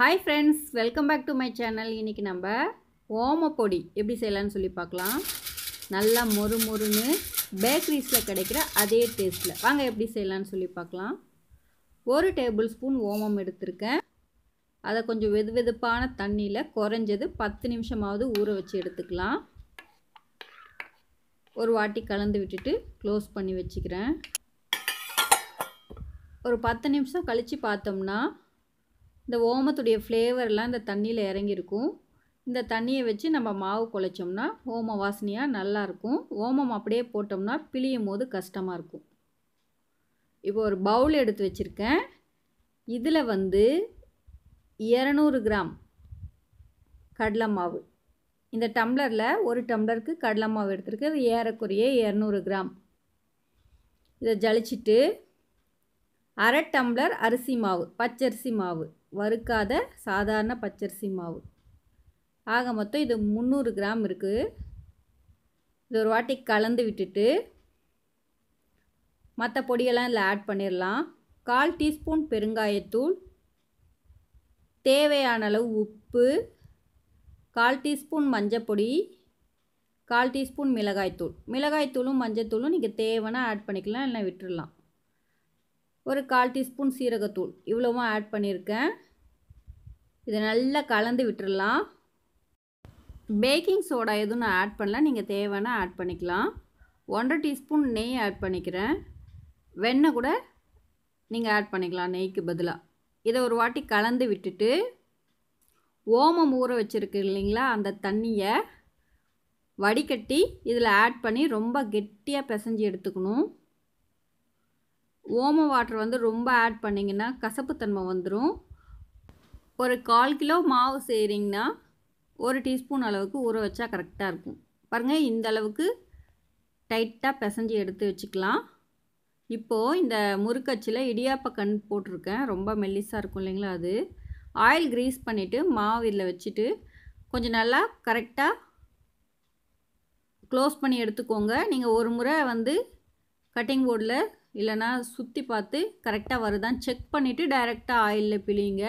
hi friends welcome back to my channel இன்றைக்கி நம்ம ஓமப்பொடி எப்படி செய்யலான்னு சொல்லி பார்க்கலாம் நல்லா மொறு மொறுன்னு பேக்கரிஸில் கிடைக்கிற அதே டேஸ்ட்டில் வாங்க எப்படி செய்யலான்னு சொல்லி பார்க்கலாம் ஒரு டேபிள் ஸ்பூன் ஓமம் எடுத்திருக்கேன் அதை கொஞ்சம் வெது வெதுப்பான தண்ணியில் குறைஞ்சது பத்து நிமிஷமாவது ஊற வச்சு எடுத்துக்கலாம் ஒரு வாட்டி கலந்து விட்டுட்டு க்ளோஸ் பண்ணி வச்சுக்கிறேன் ஒரு பத்து நிமிஷம் கழித்து பார்த்தோம்னா இந்த ஓமத்துடைய ஃப்ளேவர்லாம் இந்த தண்ணியில் இறங்கியிருக்கும் இந்த தண்ணியை வச்சு நம்ம மாவு குழைச்சோம்னா ஓம வாசனையாக நல்லாயிருக்கும் ஓமம் அப்படியே போட்டோம்னா பிழியும் போது கஷ்டமாக இருக்கும் இப்போ ஒரு பவுல் எடுத்து வச்சுருக்கேன் இதில் வந்து இரநூறு கிராம் கடலை மாவு இந்த டம்ளரில் ஒரு டம்ளருக்கு கடலை மாவு எடுத்துருக்கு அது ஏறக்குறைய இரநூறு கிராம் இதை ஜலிச்சிட்டு அரை டம்ளர் அரிசி மாவு பச்சரிசி மாவு வறுக்காத சாதாரண பச்சரிசி மாவு ஆக மொத்தம் இது முந்நூறு கிராம் இருக்குது இது ஒரு வாட்டி கலந்து விட்டுட்டு மற்ற பொடியெல்லாம் இதில் ஆட் பண்ணிடலாம் கால் டீஸ்பூன் பெருங்காயத்தூள் தேவையான அளவு உப்பு கால் டீஸ்பூன் மஞ்சப்பொடி கால் டீஸ்பூன் மிளகாய்த்தூள் மிளகாய்த்தூளும் மஞ்சத்தூளும் நீங்கள் தேவைன்னா ஆட் பண்ணிக்கலாம் இல்லை விட்டுடலாம் ஒரு கால் டீஸ்பூன் சீரகத்தூள் இவ்வளவும் ஆட் பண்ணியிருக்கேன் இதை நல்லா கலந்து விட்டுடலாம் பேக்கிங் சோடா எதுவும் நான் ஆட் பண்ணல நீங்கள் தேவைன்னா ஆட் பண்ணிக்கலாம் ஒன்றரை டீஸ்பூன் நெய் ஆட் பண்ணிக்கிறேன் வெண்ணெய் கூட நீங்கள் ஆட் பண்ணிக்கலாம் நெய்க்கு பதிலாக இதை ஒரு வாட்டி கலந்து விட்டுட்டு ஓமம் ஊற வச்சுருக்கு இல்லைங்களா அந்த தண்ணியை வடிகட்டி இதில் ஆட் பண்ணி ரொம்ப கெட்டியாக பிசைஞ்சு எடுத்துக்கணும் ஓம வாட்டர் வந்து ரொம்ப ஆட் பண்ணிங்கன்னா கசப்புத்தன்மை வந்துடும் ஒரு கால் கிலோ மாவு செய்கிறீங்கன்னா ஒரு டீஸ்பூன் அளவுக்கு ஊற வச்சா கரெக்டாக இருக்கும் பாருங்கள் இந்த அளவுக்கு டைட்டாக பிசைஞ்சு எடுத்து வச்சுக்கலாம் இப்போது இந்த முறுக்கச்சியில் இடியாப்ப கண் போட்டிருக்கேன் ரொம்ப மெல்லிஸாக இருக்கும் இல்லைங்களா அது ஆயில் க்ரீஸ் பண்ணிவிட்டு மாவு இதில் வச்சுட்டு கொஞ்சம் நல்லா கரெக்டாக க்ளோஸ் பண்ணி எடுத்துக்கோங்க நீங்கள் ஒரு முறை வந்து கட்டிங் போர்டில் இல்லைனா சுற்றி பார்த்து கரெக்டாக வருதான் செக் பண்ணிவிட்டு டைரெக்டாக ஆயிலில் பிழிங்க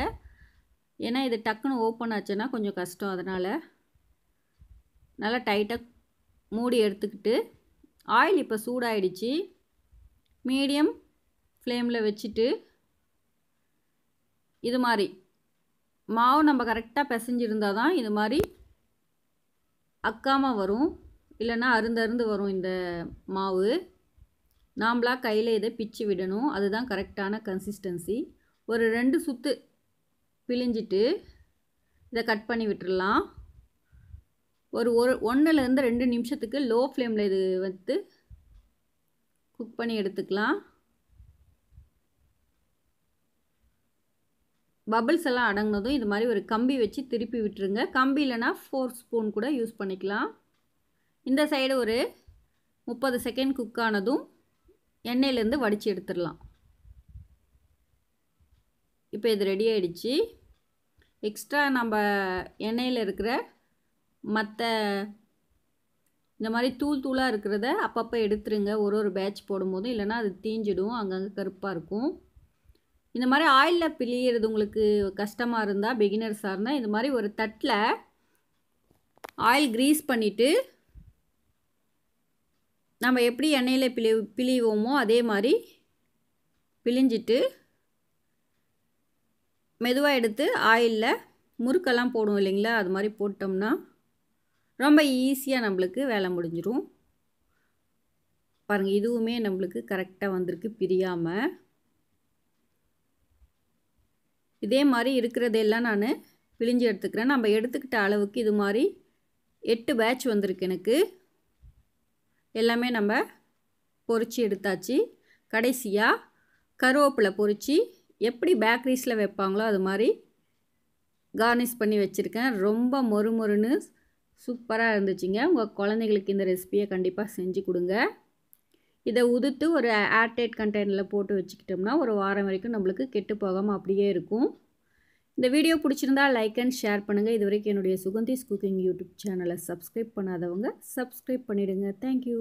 ஏன்னா இது டக்குன்னு ஓப்பன் ஆச்சுன்னா கொஞ்சம் கஷ்டம் அதனால் நல்லா டைட்டாக மூடி எடுத்துக்கிட்டு ஆயில் இப்போ சூடாயிடுச்சு மீடியம் ஃப்ளேமில் வச்சுட்டு இது மாதிரி மாவு நம்ம கரெக்டாக பிசைஞ்சிருந்தால் தான் இது மாதிரி அக்காமல் வரும் இல்லைன்னா அருந்தருந்து வரும் இந்த மாவு நாம்ளா கையில் இதை பிச்சு விடணும் அதுதான் கரெக்டான கன்சிஸ்டன்சி ஒரு ரெண்டு சுற்று பிழிஞ்சிட்டு இதை கட் பண்ணி விட்டுடலாம் ஒரு ஒரு ஒன்றுலேருந்து ரெண்டு நிமிஷத்துக்கு லோ ஃப்ளேமில் இது வந்து குக் பண்ணி எடுத்துக்கலாம் பபிள்ஸ் எல்லாம் அடங்கினதும் இது மாதிரி ஒரு கம்பி வச்சு திருப்பி விட்டுருங்க கம்பி இல்லைனா ஃபோர் ஸ்பூன் கூட யூஸ் பண்ணிக்கலாம் இந்த சைடு ஒரு முப்பது செகண்ட் குக்கானதும் ஆனதும் எண்ணெயிலேருந்து வடித்து எடுத்துடலாம் இப்போ இது ரெடி ஆகிடுச்சு எக்ஸ்ட்ரா நம்ம எண்ணெயில் இருக்கிற மற்ற இந்த மாதிரி தூள் தூளாக இருக்கிறத அப்பப்போ எடுத்துருங்க ஒரு ஒரு பேட்ச் போடும்போதும் இல்லைனா அது தீஞ்சிடும் அங்கங்கே கருப்பாக இருக்கும் இந்த மாதிரி ஆயிலில் பிழியிறது உங்களுக்கு கஷ்டமாக இருந்தால் பிகினர்ஸாக இருந்தால் இந்த மாதிரி ஒரு தட்டில் ஆயில் க்ரீஸ் பண்ணிவிட்டு நம்ம எப்படி எண்ணெயில் பிழி பிழிவோமோ அதே மாதிரி பிழிஞ்சிட்டு மெதுவாக எடுத்து ஆயிலில் முறுக்கெல்லாம் போடுவோம் இல்லைங்களா அது மாதிரி போட்டோம்னா ரொம்ப ஈஸியாக நம்மளுக்கு வேலை முடிஞ்சிடும் பாருங்கள் இதுவுமே நம்மளுக்கு கரெக்டாக வந்திருக்கு பிரியாமல் இதே மாதிரி இருக்கிறதெல்லாம் நான் பிழிஞ்சு எடுத்துக்கிறேன் நம்ம எடுத்துக்கிட்ட அளவுக்கு இது மாதிரி எட்டு பேட்ச் வந்திருக்கு எனக்கு எல்லாமே நம்ம பொறிச்சு எடுத்தாச்சு கடைசியாக கருவேப்பிலை பொறிச்சு எப்படி பேக்கரிஸில் வைப்பாங்களோ அது மாதிரி கார்னிஷ் பண்ணி வச்சுருக்கேன் ரொம்ப மொறு மொறுன்னு சூப்பராக இருந்துச்சுங்க உங்கள் குழந்தைங்களுக்கு இந்த ரெசிப்பியை கண்டிப்பாக செஞ்சு கொடுங்க இதை உதுத்து ஒரு ஏர்டைட் கண்டெய்னரில் போட்டு வச்சுக்கிட்டோம்னா ஒரு வாரம் வரைக்கும் நம்மளுக்கு கெட்டு போகாமல் அப்படியே இருக்கும் இந்த வீடியோ பிடிச்சிருந்தா லைக் அண்ட் ஷேர் பண்ணுங்கள் இது வரைக்கும் என்னுடைய சுகந்திஸ் குக்கிங் யூடியூப் சேனலை சப்ஸ்கிரைப் பண்ணாதவங்க சப்ஸ்கிரைப் பண்ணிவிடுங்க தேங்க்யூ